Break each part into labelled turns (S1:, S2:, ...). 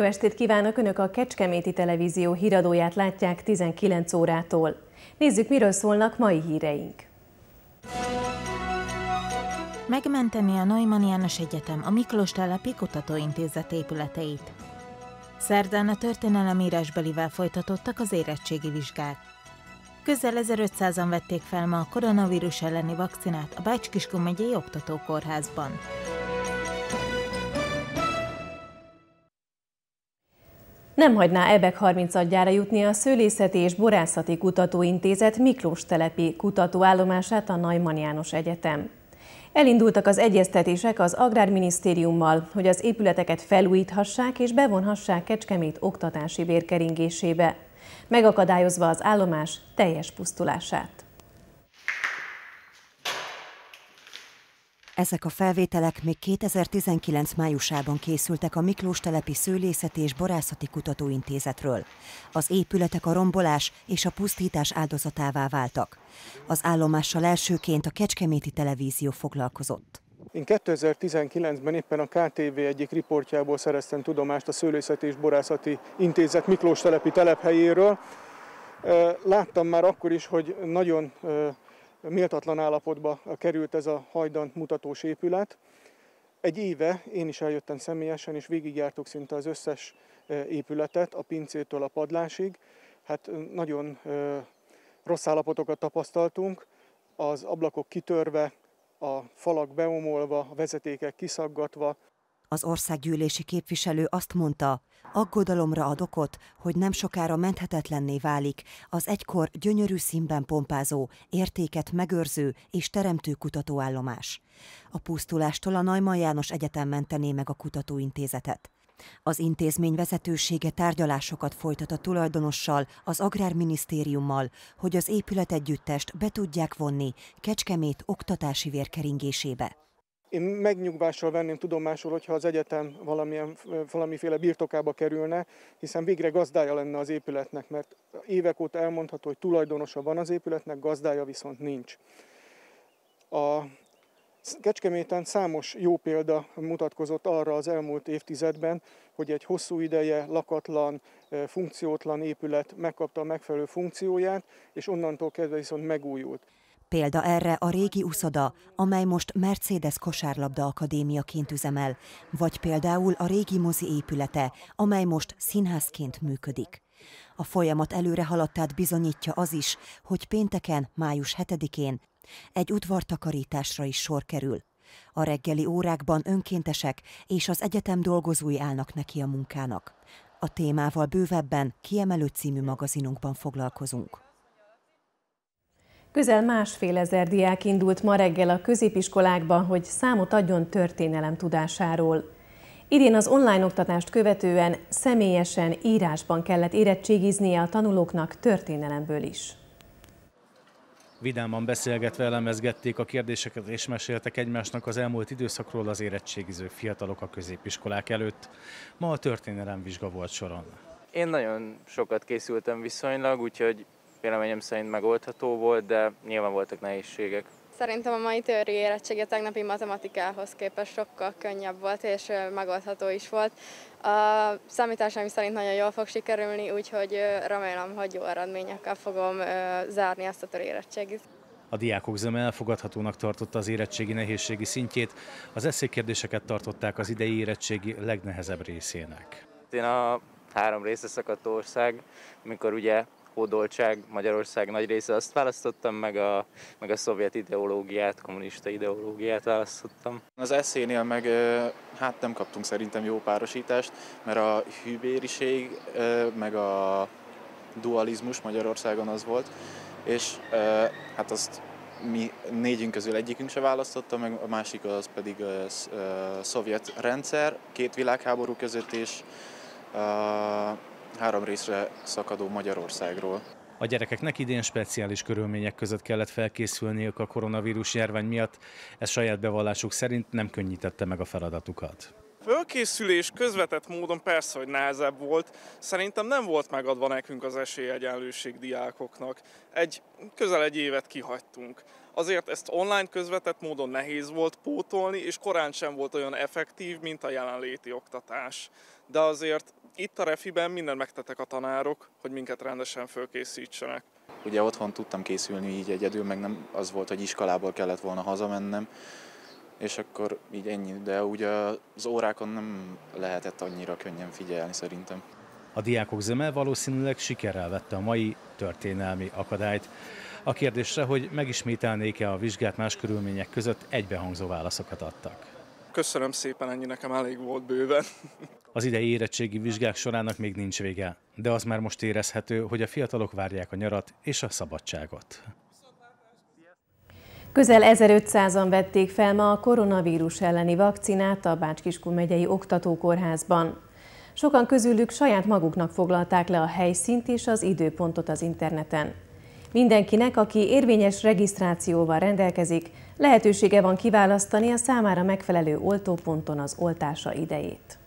S1: Jó estét kívánok! Önök a Kecskeméti Televízió híradóját látják 19 órától. Nézzük, miről szólnak mai híreink.
S2: Megmenteni a Neumann János Egyetem a Miklós Telepi Kutatóintézet épületeit. Szerdán a történelem írásbelivel folytatottak az érettségi vizsgák. Közel 1500-an vették fel ma a koronavírus elleni vakcinát a Bács-Kiskun megyei oktatókórházban. kórházban.
S1: nem hagyná Ebek 30 adjára jutni a Szőlészeti és Borászati Kutatóintézet Miklós telepi kutatóállomását a Najman János Egyetem. Elindultak az egyeztetések az Agrárminisztériummal, hogy az épületeket felújíthassák és bevonhassák Kecskemét oktatási vérkeringésébe, megakadályozva az állomás teljes pusztulását.
S3: Ezek a felvételek még 2019 májusában készültek a Miklós Telepi Szőlészeti és Borászati Kutatóintézetről. Az épületek a rombolás és a pusztítás áldozatává váltak. Az állomással elsőként a Kecskeméti Televízió foglalkozott.
S4: Én 2019-ben éppen a KTV egyik riportjából szereztem tudomást a Szőlészeti és Borászati Intézet Miklós Telepi telephelyéről. Láttam már akkor is, hogy nagyon méltatlan állapotba került ez a hajdan mutatós épület. Egy éve én is eljöttem személyesen, és végigjártuk szinte az összes e, épületet, a pincétől a padlásig. Hát nagyon rossz állapotokat tapasztaltunk, az ablakok kitörve, a falak beomolva, a vezetékek kiszaggatva,
S3: az országgyűlési képviselő azt mondta, aggodalomra ad okot, hogy nem sokára menthetetlenné válik az egykor gyönyörű színben pompázó, értéket megőrző és teremtő kutatóállomás. A pusztulástól a Najman János Egyetem mentené meg a kutatóintézetet. Az intézmény vezetősége tárgyalásokat folytat a tulajdonossal, az Agrárminisztériummal, hogy az épületegyüttest be tudják vonni Kecskemét oktatási vérkeringésébe.
S4: Én megnyugvással venném tudomásul, hogyha az egyetem valamilyen, valamiféle birtokába kerülne, hiszen végre gazdája lenne az épületnek, mert évek óta elmondható, hogy tulajdonosa van az épületnek, gazdája viszont nincs. A Kecskeméten számos jó példa mutatkozott arra az elmúlt évtizedben, hogy egy hosszú ideje lakatlan, funkciótlan épület megkapta a megfelelő funkcióját, és onnantól kezdve viszont megújult.
S3: Példa erre a régi uszoda, amely most Mercedes Kosárlabda Akadémiaként üzemel, vagy például a régi mozi épülete, amely most színházként működik. A folyamat előre haladtát bizonyítja az is, hogy pénteken, május 7-én egy udvartakarításra is sor kerül. A reggeli órákban önkéntesek és az egyetem dolgozói állnak neki a munkának. A témával bővebben kiemelő című magazinunkban foglalkozunk.
S1: Közel másfél ezer diák indult ma reggel a középiskolákba, hogy számot adjon történelem tudásáról. Idén az online oktatást követően személyesen írásban kellett érettségiznie a tanulóknak történelemből is.
S5: Vidáman beszélgetve elemezgették a kérdéseket és meséltek egymásnak az elmúlt időszakról az érettségiző fiatalok a középiskolák előtt. Ma a történelem vizsga volt soron. Én nagyon sokat készültem viszonylag, úgyhogy véleményem szerint megoldható volt, de nyilván voltak nehézségek.
S6: Szerintem a mai teóri érettsége tegnapi matematikához képest sokkal könnyebb volt, és megoldható is volt. A számításaim szerint nagyon jól fog sikerülni, úgyhogy remélem, hogy jó eredményekkel fogom zárni ezt a teóri
S7: érettségit.
S5: A diákok zöme elfogadhatónak tartotta az érettségi nehézségi szintjét, az eszékkérdéseket tartották az idei érettségi legnehezebb részének. Én a három része szakadt ország, mikor ugye hódoltság, Magyarország nagy része azt választottam, meg a, meg a szovjet ideológiát, kommunista ideológiát választottam. Az eszénél meg hát nem kaptunk szerintem jó párosítást, mert a hűbériség meg a dualizmus Magyarországon az volt, és hát azt mi négyünk közül egyikünk se választotta, meg a másik az pedig a szovjet rendszer, két világháború között, és három részre szakadó Magyarországról. A gyerekeknek idén speciális körülmények között kellett felkészülniük a koronavírus járvány miatt, ez saját bevallásuk szerint nem könnyítette meg a feladatukat.
S4: Fölkészülés közvetett módon persze, hogy nehezebb volt. Szerintem nem volt megadva nekünk az esélyegyenlőség diákoknak. Egy, közel egy évet kihagytunk. Azért ezt online közvetett módon nehéz volt pótolni, és korán sem volt olyan effektív, mint a jelenléti oktatás. De azért itt a refiben mindent megtettek a tanárok, hogy minket rendesen fölkészítsenek.
S5: Ugye otthon tudtam készülni így egyedül, meg nem az volt, hogy iskolából kellett volna hazamennem, és akkor így ennyi, de ugye az órákon nem lehetett annyira könnyen figyelni szerintem. A diákok zöme valószínűleg sikerrel vette a mai történelmi akadályt. A kérdésre, hogy megismételnék-e a vizsgát más körülmények között egybehangzó válaszokat adtak.
S4: Köszönöm szépen, ennyi nekem elég volt bőven.
S5: Az idei érettségi vizsgák sorának még nincs vége, de az már most érezhető, hogy a fiatalok várják a nyarat és a szabadságot.
S1: Közel 1500-an vették fel ma a koronavírus elleni vakcinát a bács megyei oktatókórházban. Sokan közülük saját maguknak foglalták le a helyszínt és az időpontot az interneten. Mindenkinek, aki érvényes regisztrációval rendelkezik, lehetősége van kiválasztani a számára megfelelő oltóponton az oltása idejét.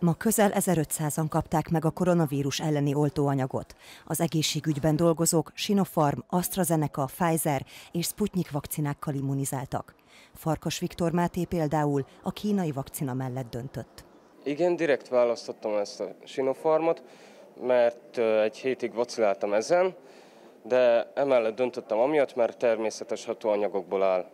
S3: Ma közel 1500-an kapták meg a koronavírus elleni oltóanyagot. Az egészségügyben dolgozók Sinopharm, AstraZeneca, Pfizer és Sputnik vakcinákkal immunizáltak. Farkas Viktor Máté például a kínai vakcina mellett döntött.
S4: Igen, direkt választottam ezt a Sinopharmot, mert egy hétig vaciláltam ezen, de emellett döntöttem amiatt, mert természetes hatóanyagokból áll.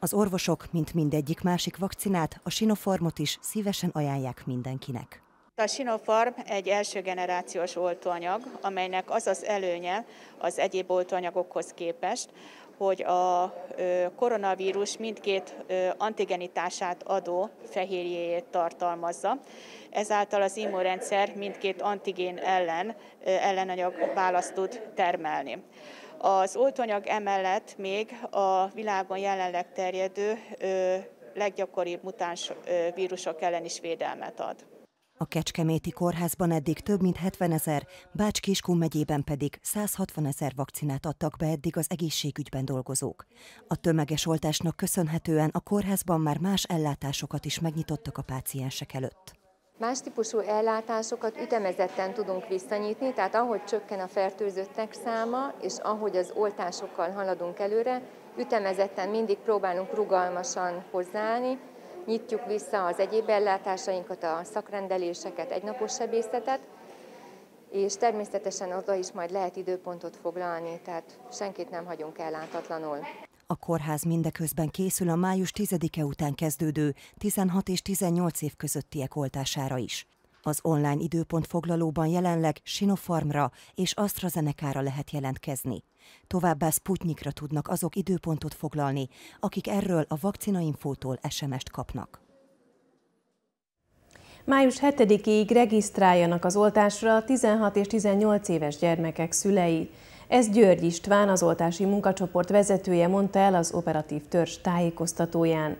S3: Az orvosok, mint mindegyik másik vakcinát, a Sinopharmot is szívesen ajánlják mindenkinek.
S6: A Sinopharm egy első generációs oltóanyag, amelynek az az előnye az egyéb oltóanyagokhoz képest, hogy a koronavírus mindkét antigenitását adó fehérjéjét tartalmazza, ezáltal az immunrendszer mindkét antigén ellen ellenanyag választ tud termelni. Az oltóanyag emellett még a világon jelenleg terjedő leggyakoribb mutáns vírusok ellen is védelmet ad.
S3: A Kecskeméti kórházban eddig több mint 70 ezer, Bács-Kiskun megyében pedig 160 ezer vakcinát adtak be eddig az egészségügyben dolgozók. A tömeges oltásnak köszönhetően a kórházban már más ellátásokat is megnyitottak a páciensek előtt. Más típusú ellátásokat ütemezetten tudunk visszanyitni, tehát ahogy csökken a fertőzöttek száma, és ahogy az oltásokkal haladunk előre, ütemezetten mindig próbálunk rugalmasan hozzáállni, nyitjuk vissza az egyéb ellátásainkat, a szakrendeléseket, egynapos sebészetet, és természetesen oda is majd lehet időpontot foglalni, tehát senkit nem hagyunk ellátatlanul. A kórház mindeközben készül a május 10-e után kezdődő 16 és 18 év közöttiek oltására is. Az online időpont foglalóban jelenleg Sinopharmra és AstraZeneca-ra lehet jelentkezni. Továbbá Sputnikra tudnak azok időpontot foglalni, akik erről a vakcinainfótól SMS-t kapnak.
S1: Május 7-ig regisztráljanak az oltásra 16 és 18 éves gyermekek szülei. Ez György István, az oltási munkacsoport vezetője mondta el az operatív törzs tájékoztatóján.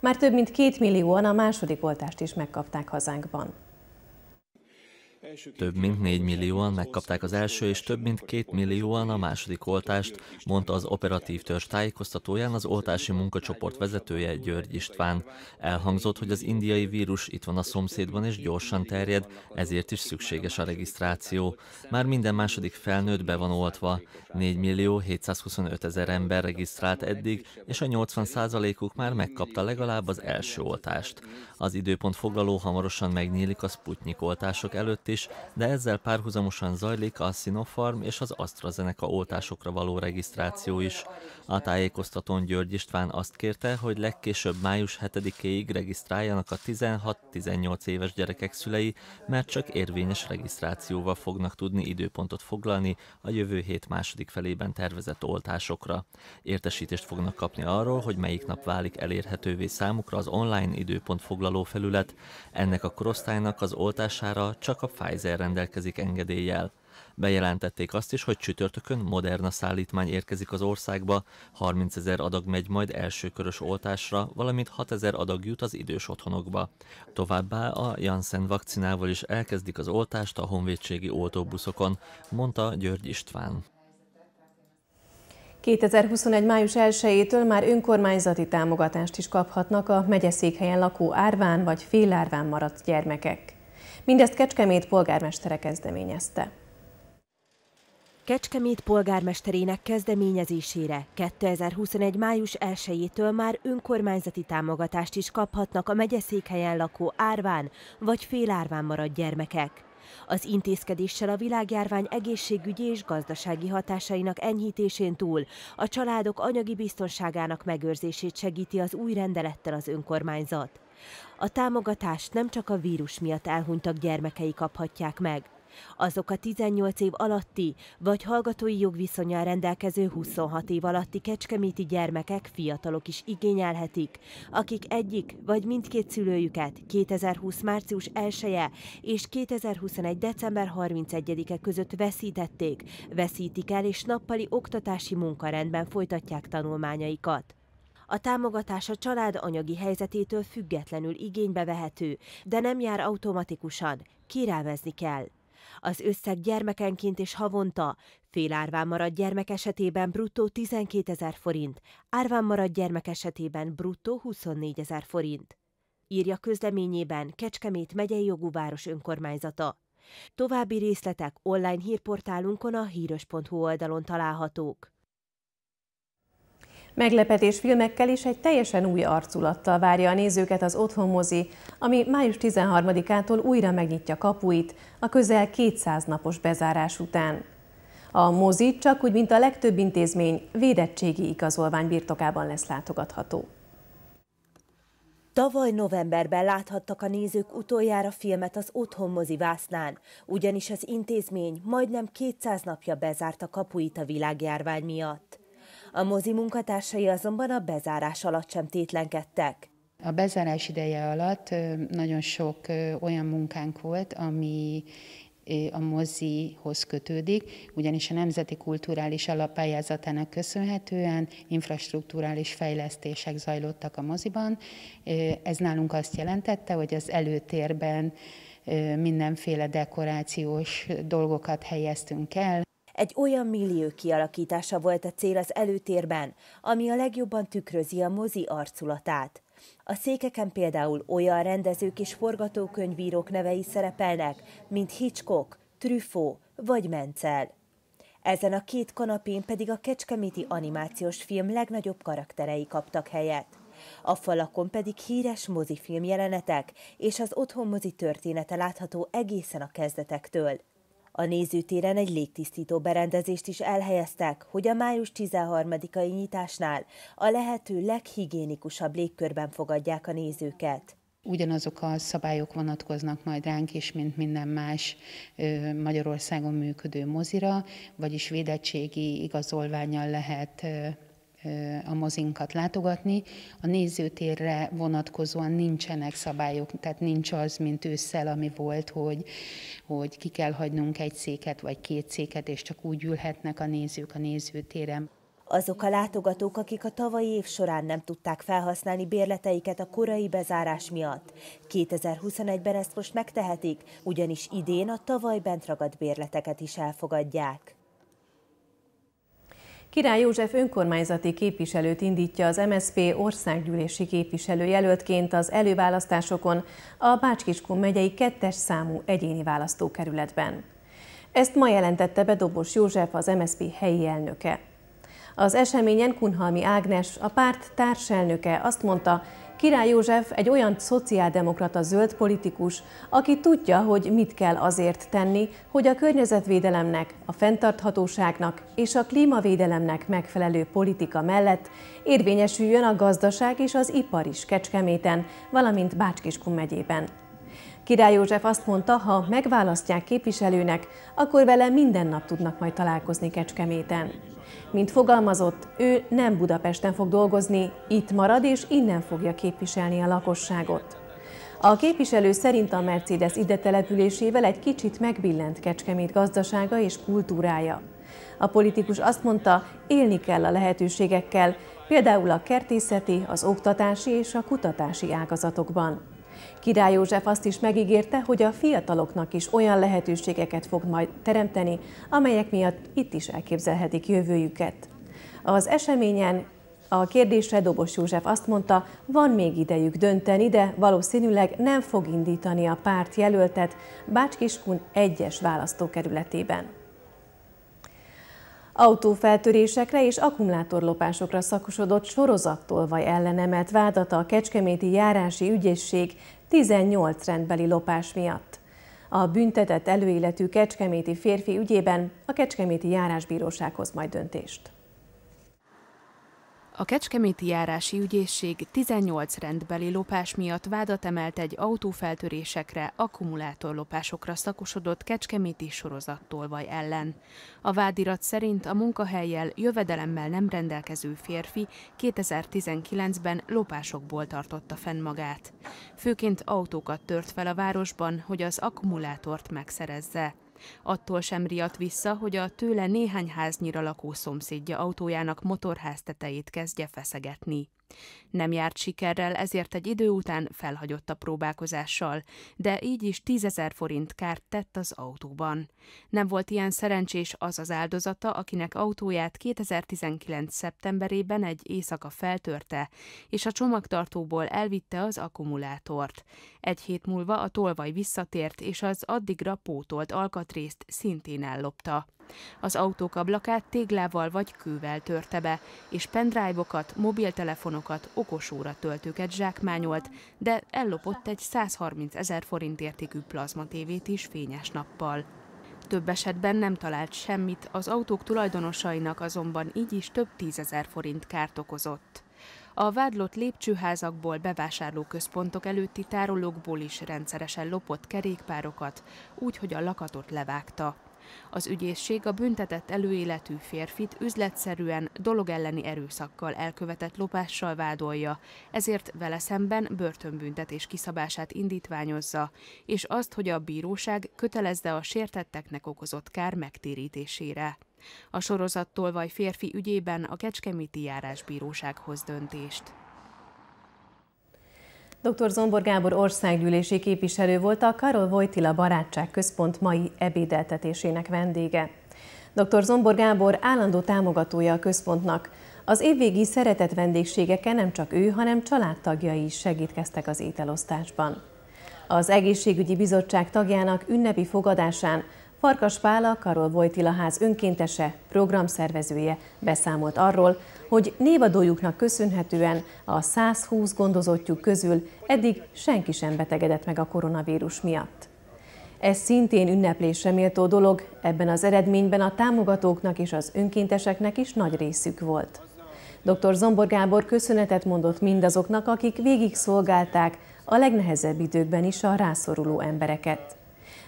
S1: Már több mint két millióan a második oltást is megkapták hazánkban.
S7: Több mint 4 millióan megkapták az első és több mint 2 millióan a második oltást, mondta az operatív törzs tájékoztatóján az oltási munkacsoport vezetője György István. Elhangzott, hogy az indiai vírus itt van a szomszédban és gyorsan terjed, ezért is szükséges a regisztráció. Már minden második felnőtt be van oltva. 4 millió 725 ezer ember regisztrált eddig, és a 80 százalékuk már megkapta legalább az első oltást. Az időpont foglaló hamarosan megnyílik a Sputnik oltások előtt is, de ezzel párhuzamosan zajlik a Sinopharm és az AstraZeneca oltásokra való regisztráció is. A tájékoztatón György István azt kérte, hogy legkésőbb május 7-éig regisztráljanak a 16-18 éves gyerekek szülei, mert csak érvényes regisztrációval fognak tudni időpontot foglalni a jövő hét második felében tervezett oltásokra. Értesítést fognak kapni arról, hogy melyik nap válik elérhetővé számukra az online időpont foglaló felület. Ennek a korosztálynak az oltására csak a Pfizer rendelkezik engedéllyel. Bejelentették azt is, hogy csütörtökön Moderna szállítmány érkezik az országba, 30 ezer adag megy majd elsőkörös oltásra, valamint 6 ezer adag jut az idős otthonokba. Továbbá a Janssen vakcinával is elkezdik az oltást a honvédségi oltóbuszokon, mondta György István.
S1: 2021. május 1-től már önkormányzati támogatást is kaphatnak a megyeszékhelyen lakó árván vagy félárván maradt gyermekek. Mindezt Kecskemét polgármestere kezdeményezte. Kecskemét polgármesterének kezdeményezésére 2021. május 1-től
S8: már önkormányzati támogatást is kaphatnak a megyeszékhelyen lakó árván vagy félárván maradt gyermekek. Az intézkedéssel a világjárvány egészségügyi és gazdasági hatásainak enyhítésén túl a családok anyagi biztonságának megőrzését segíti az új rendelettel az önkormányzat. A támogatást nem csak a vírus miatt elhunytak gyermekei kaphatják meg. Azok a 18 év alatti, vagy hallgatói jogviszonyal rendelkező 26 év alatti kecskeméti gyermekek, fiatalok is igényelhetik, akik egyik vagy mindkét szülőjüket 2020. március 1 -e és 2021. december 31-e között veszítették, veszítik el és nappali oktatási munkarendben folytatják tanulmányaikat. A támogatás a család anyagi helyzetétől függetlenül igénybe vehető, de nem jár automatikusan, kirámezni kell. Az összeg gyermekenként és havonta, félárván maradt gyermek esetében bruttó 12 ezer forint, árván maradt gyermek esetében bruttó 24 ezer forint. Írja közleményében Kecskemét megyei jogú város önkormányzata. További részletek online hírportálunkon a híros.hu oldalon találhatók.
S1: Meglepetés filmekkel is egy teljesen új arculattal várja a nézőket az mozi, ami május 13-ától újra megnyitja kapuit a közel 200 napos bezárás után. A mozi csak úgy, mint a legtöbb intézmény, védettségi igazolvány birtokában lesz látogatható.
S8: Tavaly novemberben láthattak a nézők utoljára filmet az mozi vásznán, ugyanis az intézmény majdnem 200 napja bezárta kapuit a világjárvány miatt. A mozi munkatársai azonban a bezárás alatt sem tétlenkedtek.
S9: A bezárás ideje alatt nagyon sok olyan munkánk volt, ami a mozihoz kötődik, ugyanis a Nemzeti Kulturális Alappályázatának köszönhetően infrastruktúrális fejlesztések zajlottak a moziban. Ez nálunk azt jelentette, hogy az előtérben mindenféle
S8: dekorációs dolgokat helyeztünk el. Egy olyan millió kialakítása volt a cél az előtérben, ami a legjobban tükrözi a mozi arculatát. A székeken például olyan rendezők és forgatókönyvírók nevei szerepelnek, mint Hitchcock, Truffaut vagy Mencel. Ezen a két kanapén pedig a kecskeméti animációs film legnagyobb karakterei kaptak helyet. A falakon pedig híres mozifilm jelenetek és az otthon mozi története látható egészen a kezdetektől – a nézőtéren egy légtisztító berendezést is elhelyeztek, hogy a május 13-ai nyitásnál a lehető leghigiénikusabb légkörben fogadják a nézőket.
S9: Ugyanazok a szabályok vonatkoznak majd ránk is, mint minden más Magyarországon működő mozira, vagyis védettségi igazolványal lehet a mozinkat látogatni. A nézőtérre vonatkozóan nincsenek szabályok, tehát nincs az, mint ősszel, ami volt, hogy, hogy ki kell hagynunk egy széket vagy két széket, és csak úgy
S8: ülhetnek a nézők a nézőtéren. Azok a látogatók, akik a tavalyi év során nem tudták felhasználni bérleteiket a korai bezárás miatt. 2021-ben ezt most megtehetik, ugyanis idén a tavaly bent ragadt bérleteket is elfogadják.
S1: Király József önkormányzati képviselőt indítja az MSZP országgyűlési képviselőjelöltként az előválasztásokon a Bácskiskun megyei kettes számú egyéni választókerületben. Ezt ma jelentette be Dobos József, az MSZP helyi elnöke. Az eseményen Kunhalmi Ágnes, a párt társelnöke azt mondta, Király József egy olyan szociáldemokrata zöld politikus, aki tudja, hogy mit kell azért tenni, hogy a környezetvédelemnek, a fenntarthatóságnak és a klímavédelemnek megfelelő politika mellett érvényesüljön a gazdaság és az ipar is Kecskeméten, valamint Bácskiskun megyében. Király József azt mondta, ha megválasztják képviselőnek, akkor vele minden nap tudnak majd találkozni Kecskeméten. Mint fogalmazott, ő nem Budapesten fog dolgozni, itt marad és innen fogja képviselni a lakosságot. A képviselő szerint a Mercedes ide településével egy kicsit megbillent Kecskemét gazdasága és kultúrája. A politikus azt mondta, élni kell a lehetőségekkel, például a kertészeti, az oktatási és a kutatási ágazatokban. Király József azt is megígérte, hogy a fiataloknak is olyan lehetőségeket fog majd teremteni, amelyek miatt itt is elképzelhetik jövőjüket. Az eseményen a kérdésre Dobos József azt mondta, van még idejük dönteni, de valószínűleg nem fog indítani a párt jelöltet Bácskiskun egyes választókerületében. Autófeltörésekre és akkumulátorlopásokra szakosodott sorozattolvaj vagy ellenemelt vádat a Kecskeméti Járási Ügyészség 18 rendbeli lopás miatt. A büntetett előéletű kecskeméti férfi ügyében a Kecskeméti
S6: Járásbírósághoz majd döntést. A Kecskeméti járási ügyészség 18 rendbeli lopás miatt vádat emelt egy autófeltörésekre, akkumulátorlopásokra szakosodott Kecskeméti sorozattolvaj ellen. A vádirat szerint a munkahelyjel jövedelemmel nem rendelkező férfi 2019-ben lopásokból tartotta fenn magát. Főként autókat tört fel a városban, hogy az akkumulátort megszerezze. Attól sem riadt vissza, hogy a tőle néhány háznyira lakó szomszédja autójának motorház tetejét kezdje feszegetni. Nem járt sikerrel, ezért egy idő után felhagyott a próbálkozással, de így is tízezer forint kárt tett az autóban. Nem volt ilyen szerencsés az az áldozata, akinek autóját 2019. szeptemberében egy éjszaka feltörte, és a csomagtartóból elvitte az akkumulátort. Egy hét múlva a tolvaj visszatért, és az addigra pótolt alkatrészt szintén ellopta. Az autók ablakát téglával vagy kővel törte be, és pendrive-okat, mobiltelefonokat, okosóra töltőket zsákmányolt, de ellopott egy 130 ezer forint értékű plazmatévét is fényes nappal. Több esetben nem talált semmit, az autók tulajdonosainak azonban így is több tízezer forint kárt okozott. A vádlott lépcsőházakból, bevásárlóközpontok előtti tárolókból is rendszeresen lopott kerékpárokat, úgy, hogy a lakatot levágta. Az ügyészség a büntetett előéletű férfit üzletszerűen dolog elleni erőszakkal elkövetett lopással vádolja, ezért vele szemben börtönbüntetés kiszabását indítványozza, és azt, hogy a bíróság kötelezze a sértetteknek okozott kár megtérítésére. A sorozattól vagy férfi ügyében a Kecskeméti járásbírósághoz hoz döntést.
S1: Dr. Zombor Gábor országgyűlési képviselő volt a Karol Vojtila Barátság Központ mai ebédeltetésének vendége. Dr. Zombor Gábor állandó támogatója a központnak. Az évvégi szeretett vendégségeken nem csak ő, hanem családtagjai is segítkeztek az ételosztásban. Az Egészségügyi Bizottság tagjának ünnepi fogadásán Farkas Pála, Karol Vojtila ház önkéntese, programszervezője beszámolt arról, hogy névadójuknak köszönhetően a 120 gondozottjuk közül eddig senki sem betegedett meg a koronavírus miatt. Ez szintén ünneplésre méltó dolog, ebben az eredményben a támogatóknak és az önkénteseknek is nagy részük volt. Dr. Zombor Gábor köszönetet mondott mindazoknak, akik végig szolgálták a legnehezebb időkben is a rászoruló embereket.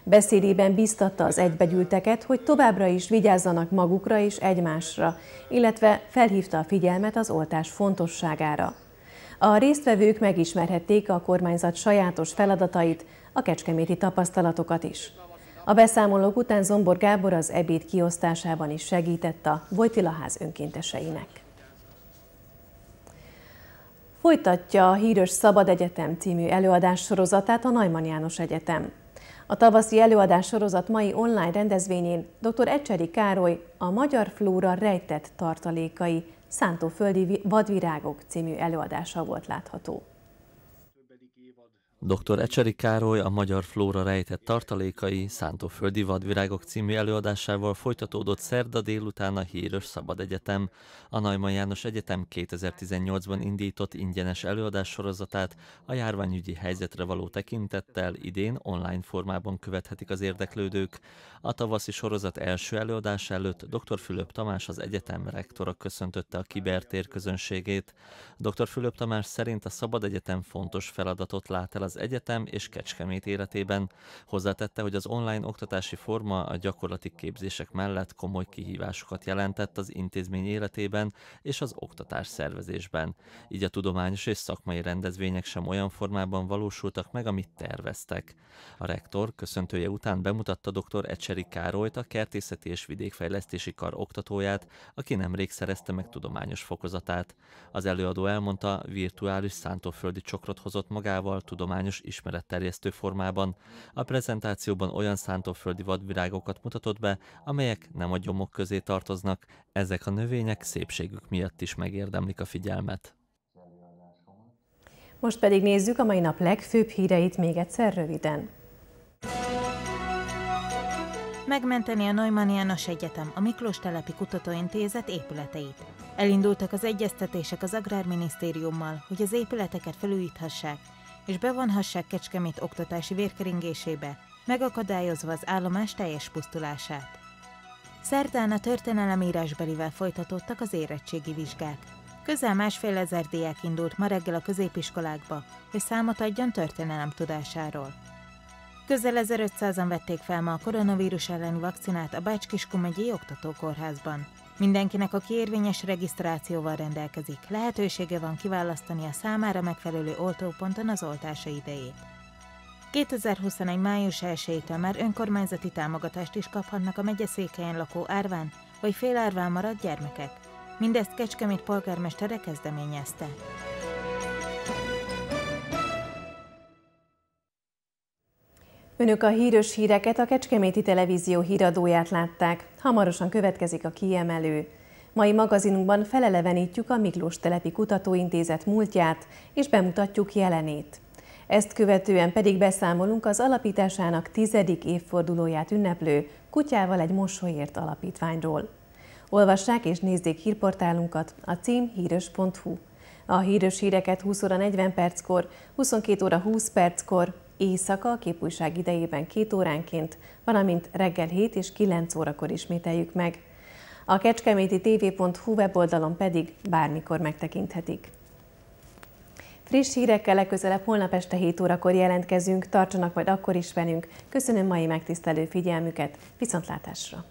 S1: Beszédében biztatta az egybegyülteket, hogy továbbra is vigyázzanak magukra és egymásra, illetve felhívta a figyelmet az oltás fontosságára. A résztvevők megismerhették a kormányzat sajátos feladatait, a kecskeméti tapasztalatokat is. A beszámolók után Zombor Gábor az ebéd kiosztásában is segített a ház önkénteseinek. Folytatja a híres Szabad Egyetem című előadás sorozatát a Najman János Egyetem. A tavaszi előadás sorozat mai online rendezvényén dr. Ecseri Károly a Magyar Flóra rejtett tartalékai Szántóföldi vadvirágok című előadása volt látható.
S7: Dr. Ecseri Károly a Magyar Flóra rejtett tartalékai Szántóföldi Vadvirágok című előadásával folytatódott szerda délután a Híres Szabad Egyetem. A Najman János Egyetem 2018-ban indított ingyenes előadás sorozatát, a járványügyi helyzetre való tekintettel idén online formában követhetik az érdeklődők. A tavaszi sorozat első előadás előtt dr. Fülöp Tamás az egyetem rektora köszöntötte a kibertér közönségét. Dr. Fülöp Tamás szerint a Szabad Egyetem fontos feladatot lát el az az egyetem és Kecskemét életében. Hozzátette, hogy az online oktatási forma a gyakorlati képzések mellett komoly kihívásokat jelentett az intézmény életében és az oktatás szervezésben. Így a tudományos és szakmai rendezvények sem olyan formában valósultak meg, amit terveztek. A rektor köszöntője után bemutatta dr. Ecseri Károlyt, a Kertészeti és Vidékfejlesztési Kar oktatóját, aki nemrég szerezte meg tudományos fokozatát. Az előadó elmondta, virtuális szántóföldi csokrot hozott magával tudományos tudományos ismeretterjesztő formában. A prezentációban olyan szántóföldi vadvirágokat mutatott be, amelyek nem a gyomok közé tartoznak, ezek a növények szépségük miatt is megérdemlik a figyelmet.
S1: Most pedig nézzük a mai nap legfőbb híreit még egyszer röviden.
S2: Megmenteni a Neumann János Egyetem, a Miklós Telepi Kutatóintézet épületeit. Elindultak az egyeztetések az Agrárminisztériummal, hogy az épületeket felújíthassák, és bevonhassák Kecskemét oktatási vérkeringésébe, megakadályozva az állomás teljes pusztulását. Szerdán a történelemírásbelivel folytatódtak az érettségi vizsgák. Közel másfél ezer diák indult ma reggel a középiskolákba, hogy számot adjon történelem tudásáról. Közel 1500-an vették fel ma a koronavírus elleni vakcinát a Bács-Kiskun megyei oktatókórházban. Mindenkinek, aki érvényes regisztrációval rendelkezik, lehetősége van kiválasztani a számára megfelelő oltóponton az oltása idejét. 2021. május 1 már önkormányzati támogatást is kaphatnak a megyeszékhelyen lakó árván vagy félárván maradt gyermekek. Mindezt Kecskemét polgármestere kezdeményezte.
S1: Önök a hírös híreket a Kecskeméti Televízió híradóját látták. Hamarosan következik a kiemelő. Mai magazinunkban felelevenítjük a Miklós Telepi Kutatóintézet múltját, és bemutatjuk jelenét. Ezt követően pedig beszámolunk az alapításának tizedik évfordulóját ünneplő Kutyával egy mosolyért alapítványról. Olvassák és nézzék hírportálunkat a cím hírös.hu. A hírös híreket 20 óra 40 perckor, 22 óra 20 perckor, Éjszaka a képújság idejében két óránként, valamint reggel 7 és 9 órakor ismételjük meg. A kecskeméti tv.hu weboldalon pedig bármikor megtekinthetik. Friss hírekkel legközelebb holnap este 7 órakor jelentkezünk, tartsanak majd akkor is velünk. Köszönöm mai megtisztelő figyelmüket, viszontlátásra!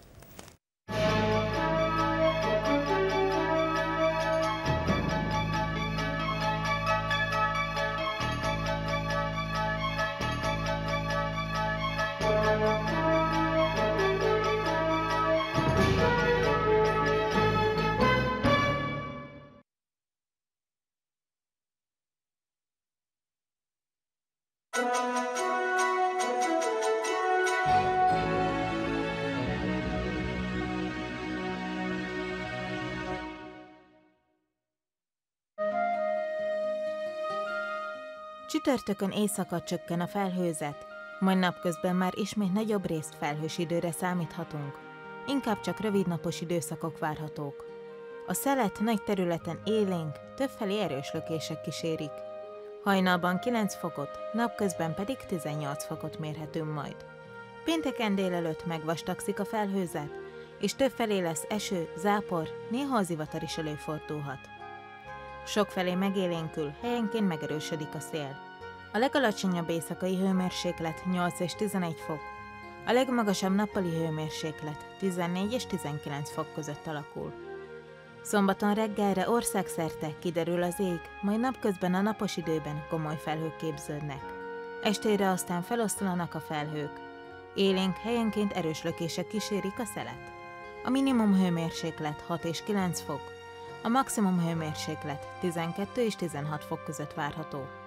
S2: Csütörtökön éjszaka csökken a felhőzet, majd napközben már ismét nagyobb részt felhős időre számíthatunk. Inkább csak rövidnapos időszakok várhatók. A szelet nagy területen élénk, többfelé erős lökések kísérik. Hajnalban 9 fokot, napközben pedig 18 fokot mérhetünk majd. Pénteken délelőtt megvastagszik a felhőzet, és többfelé lesz eső, zápor, néha az ivatar is előfordulhat. Sokfelé megélénkül, helyenként megerősödik a szél. A legalacsonyabb éjszakai hőmérséklet 8 és 11 fok, a legmagasabb nappali hőmérséklet 14 és 19 fok között alakul. Szombaton reggelre országszerte kiderül az ég, majd napközben a napos időben komoly felhők képződnek. Estére aztán feloszlanak a felhők. Élénk helyenként erős lökések kísérik a szelet. A minimum hőmérséklet 6 és 9 fok, a maximum hőmérséklet 12 és 16 fok között várható.